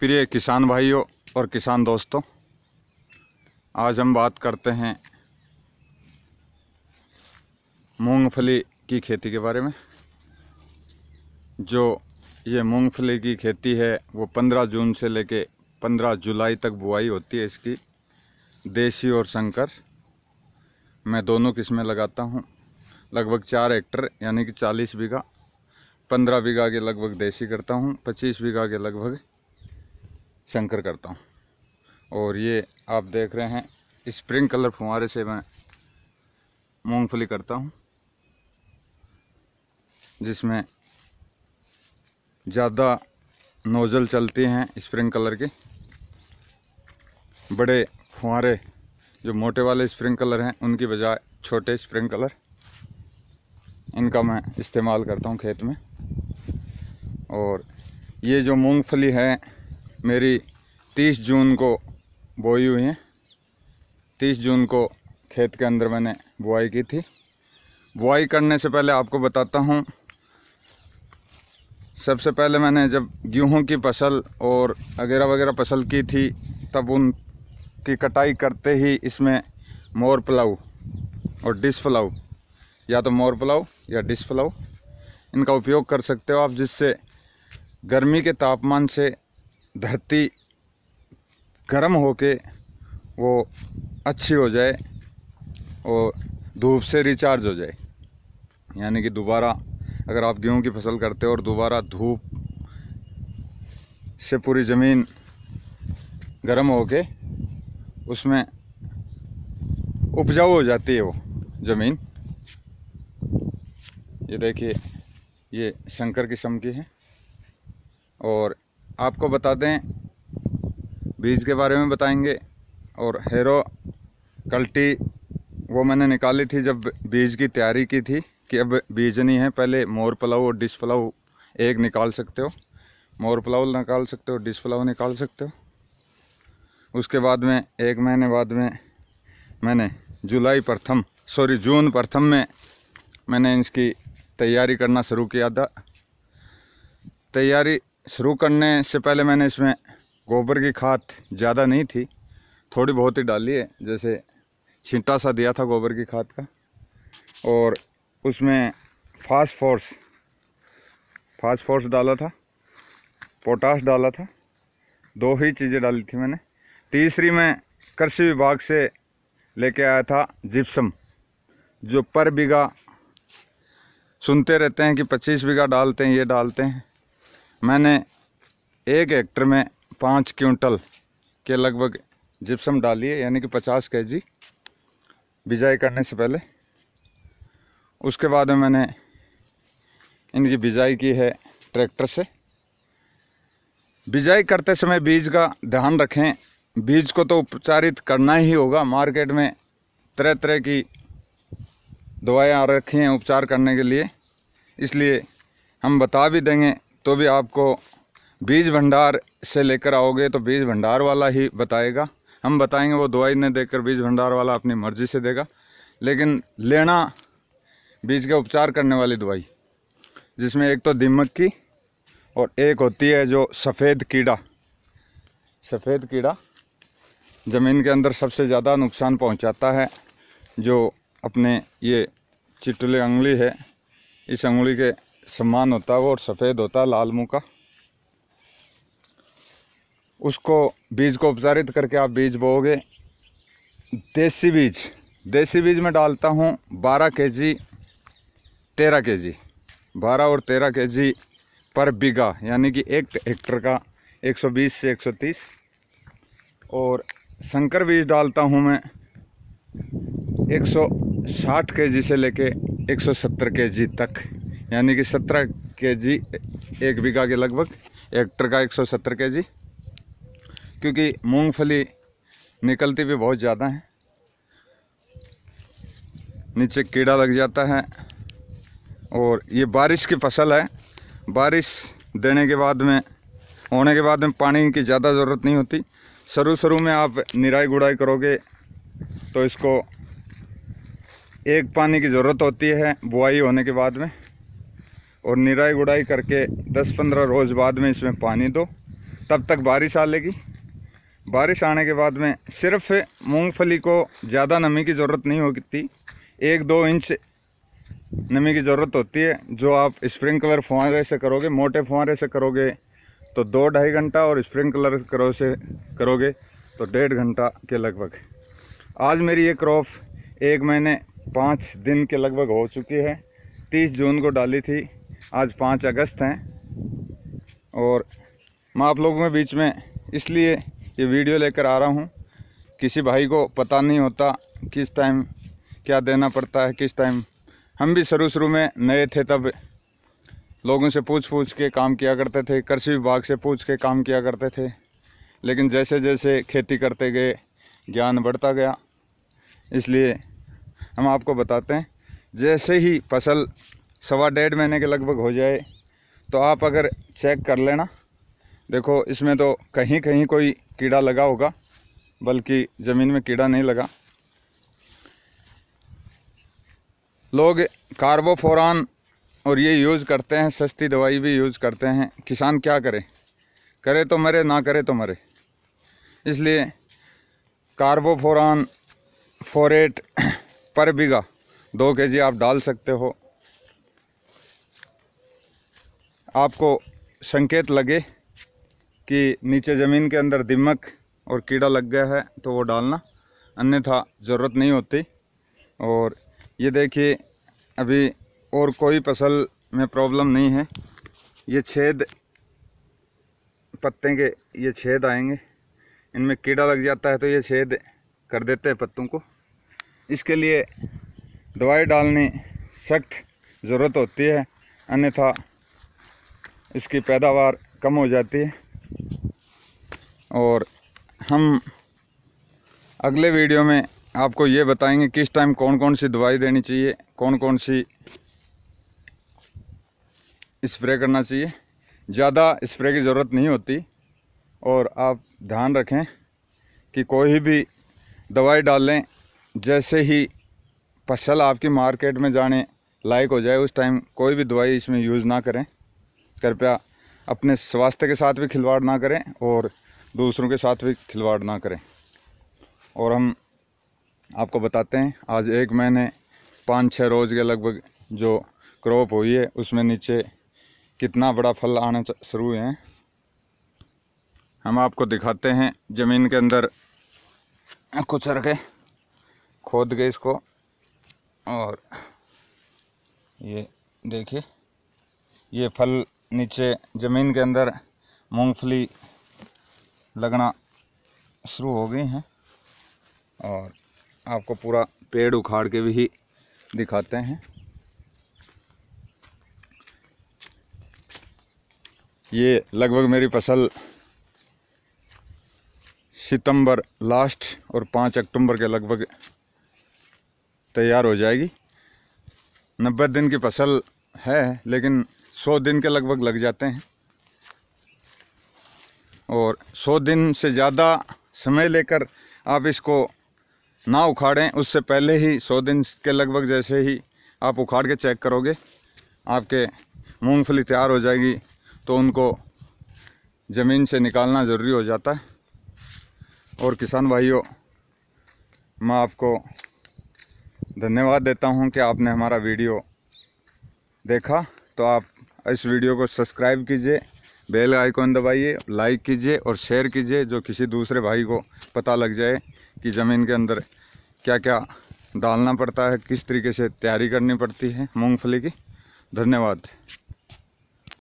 प्रिय किसान भाइयों और किसान दोस्तों आज हम बात करते हैं मूंगफली की खेती के बारे में जो ये मूंगफली की खेती है वो 15 जून से लेके 15 जुलाई तक बुआई होती है इसकी देसी और शंकर मैं दोनों किस्में लगाता हूँ लगभग चार हेक्टर यानी कि चालीस बीघा पंद्रह बीघा के लगभग देसी करता हूँ पच्चीस बीघा के लगभग शंकर करता हूँ और ये आप देख रहे हैं स्प्रिंग कलर फुहारे से मैं मूंगफली करता हूँ जिसमें ज़्यादा नोज़ल चलती हैं स्प्रिंग कलर के बड़े फुहारे जो मोटे वाले स्प्रिंग कलर हैं उनकी बजाय छोटे स्प्रिंग कलर इनका मैं इस्तेमाल करता हूँ खेत में और ये जो मूंगफली है मेरी तीस जून को बोई हुई हैं तीस जून को खेत के अंदर मैंने बुआई की थी बुआई करने से पहले आपको बताता हूँ सबसे पहले मैंने जब गेहूँ की फसल और वगैरह वगैरह फसल की थी तब उनकी कटाई करते ही इसमें मोर पलाऊ और डिस पलाऊ या तो मोर पलाऊ या डिस पलाऊ इनका उपयोग कर सकते हो आप जिससे गर्मी के तापमान से धरती गर्म होके वो अच्छी हो जाए और धूप से रिचार्ज हो जाए यानी कि दोबारा अगर आप गेहूं की फसल करते हो और दोबारा धूप से पूरी ज़मीन गर्म होके उसमें उपजाऊ हो जाती है वो ज़मीन ये देखिए ये शंकर किस्म की है और आपको बता दें बीज के बारे में बताएंगे और हेरो कल्टी वो मैंने निकाली थी जब बीज की तैयारी की थी कि अब बीज नहीं है पहले मोर पलाव और डिश पलाव एक निकाल सकते हो मोर पलाव निकाल सकते हो डिश पलाव निकाल सकते हो उसके बाद में एक महीने बाद में मैंने जुलाई प्रथम सॉरी जून प्रथम में मैंने इसकी तैयारी करना शुरू किया था तैयारी शुरू करने से पहले मैंने इसमें गोबर की खाद ज़्यादा नहीं थी थोड़ी बहुत ही डाली है जैसे छिंटा सा दिया था गोबर की खाद का और उसमें फास्ट फोर्स फास्ट फोर्स डाला था पोटास डाला था दो ही चीज़ें डाली थी मैंने तीसरी में कृषि विभाग से लेके आया था जिप्सम जो पर बीघा सुनते रहते हैं कि 25 बीघा डालते हैं ये डालते हैं मैंने एक हेक्टर में पाँच क्विंटल के लगभग जिप्सम डालिए यानी कि पचास के जी बिजाई करने से पहले उसके बाद में मैंने इनकी बिजाई की है ट्रैक्टर से बिजाई करते समय बीज का ध्यान रखें बीज को तो उपचारित करना ही होगा मार्केट में तरह तरह की दवाएं आ रखी हैं उपचार करने के लिए इसलिए हम बता भी देंगे तो भी आपको बीज भंडार से लेकर आओगे तो बीज भंडार वाला ही बताएगा हम बताएंगे वो दवाई नहीं देकर बीज भंडार वाला अपनी मर्ज़ी से देगा लेकिन लेना बीज का उपचार करने वाली दवाई जिसमें एक तो दीमक की और एक होती है जो सफ़ेद कीड़ा सफ़ेद कीड़ा ज़मीन के अंदर सबसे ज़्यादा नुकसान पहुंचाता है जो अपने ये चिटले अंगली है इस अंगली के समान होता है वो और सफ़ेद होता है लाल मुँह का उसको बीज को उपचारित करके आप बीज बोओगे देसी बीज देसी बीज में डालता हूँ बारह के जी तेरह के जी बारह और तेरह के जी पर बीघा यानी कि एक हेक्टर का 120 से 130 और संकर बीज डालता हूँ मैं 160 केजी से लेके 170 केजी तक यानी कि 17 केजी एक बीघा के लगभग हेक्टर का 170 केजी क्योंकि मूंगफली निकलती भी बहुत ज़्यादा है नीचे कीड़ा लग जाता है और ये बारिश की फसल है बारिश देने के बाद में होने के बाद में पानी की ज़्यादा ज़रूरत नहीं होती शुरू शुरू में आप निराई गुड़ाई करोगे तो इसको एक पानी की ज़रूरत होती है बुआई होने के बाद में और निराई गुड़ाई करके 10-15 रोज़ बाद में इसमें पानी दो तब तक बारिश आ लेगी बारिश आने के बाद में सिर्फ मूंगफली को ज़्यादा नमी की ज़रूरत नहीं होती एक दो इंच नमी की ज़रूरत होती है जो आप स्प्रिंकलर फुहारे से करोगे मोटे फुहारे से करोगे तो दो ढाई घंटा और स्प्रिंकलर करो से करोगे तो डेढ़ घंटा के लगभग आज मेरी ये क्रॉप एक महीने पाँच दिन के लगभग हो चुकी है तीस जून को डाली थी आज पाँच अगस्त हैं और मैं आप लोगों के बीच में इसलिए ये वीडियो लेकर आ रहा हूँ किसी भाई को पता नहीं होता किस टाइम क्या देना पड़ता है किस टाइम हम भी शुरू शुरू में नए थे तब लोगों से पूछ पूछ के काम किया करते थे कृषि विभाग से पूछ के काम किया करते थे लेकिन जैसे जैसे खेती करते गए ज्ञान बढ़ता गया इसलिए हम आपको बताते हैं जैसे ही फसल सवा डेढ़ महीने के लगभग हो जाए तो आप अगर चेक कर लेना देखो इसमें तो कहीं कहीं कोई कीड़ा लगा होगा बल्कि ज़मीन में कीड़ा नहीं लगा लोग कार्बोफोरान और ये यूज़ करते हैं सस्ती दवाई भी यूज़ करते हैं किसान क्या करे करे तो मरे ना करे तो मरे इसलिए कार्बोफोरान फोरेट पर बीघा दो के जी आप डाल सकते हो आपको संकेत लगे कि नीचे ज़मीन के अंदर दिमक और कीड़ा लग गया है तो वो डालना अन्यथा ज़रूरत नहीं होती और ये देखिए अभी और कोई फसल में प्रॉब्लम नहीं है ये छेद पत्ते के ये छेद आएंगे इनमें कीड़ा लग जाता है तो ये छेद कर देते हैं पत्तों को इसके लिए दवाई डालनी सख्त ज़रूरत होती है अन्यथा इसकी पैदावार कम हो जाती है और हम अगले वीडियो में आपको ये बताएंगे किस टाइम कौन कौन सी दवाई देनी चाहिए कौन कौन सी स्प्रे करना चाहिए ज़्यादा स्प्रे की ज़रूरत नहीं होती और आप ध्यान रखें कि कोई भी दवाई डालें जैसे ही फसल आपकी मार्केट में जाने लायक हो जाए उस टाइम कोई भी दवाई इसमें यूज़ ना करें कृपया अपने स्वास्थ्य के साथ भी खिलवाड़ ना करें और दूसरों के साथ भी खिलवाड़ ना करें और हम आपको बताते हैं आज एक महीने पाँच छः रोज़ के लगभग जो क्रॉप हुई है उसमें नीचे कितना बड़ा फल आना शुरू हुए हैं हम आपको दिखाते हैं ज़मीन के अंदर कुचर के खोद के इसको और ये देखिए ये फल नीचे ज़मीन के अंदर मूंगफली लगना शुरू हो गई हैं और आपको पूरा पेड़ उखाड़ के भी दिखाते हैं ये लगभग मेरी फसल सितंबर लास्ट और पाँच अक्टूबर के लगभग तैयार हो जाएगी नब्बे दिन की फसल है लेकिन सौ दिन के लगभग लग जाते हैं और 100 दिन से ज़्यादा समय लेकर आप इसको ना उखाड़ें उससे पहले ही 100 दिन के लगभग जैसे ही आप उखाड़ के चेक करोगे आपके मूंगफली तैयार हो जाएगी तो उनको ज़मीन से निकालना ज़रूरी हो जाता है और किसान भाइयों मैं आपको धन्यवाद देता हूं कि आपने हमारा वीडियो देखा तो आप इस वीडियो को सब्सक्राइब कीजिए बेल आइकॉन दबाइए लाइक कीजिए और शेयर कीजिए जो किसी दूसरे भाई को पता लग जाए कि ज़मीन के अंदर क्या क्या डालना पड़ता है किस तरीके से तैयारी करनी पड़ती है मूंगफली की धन्यवाद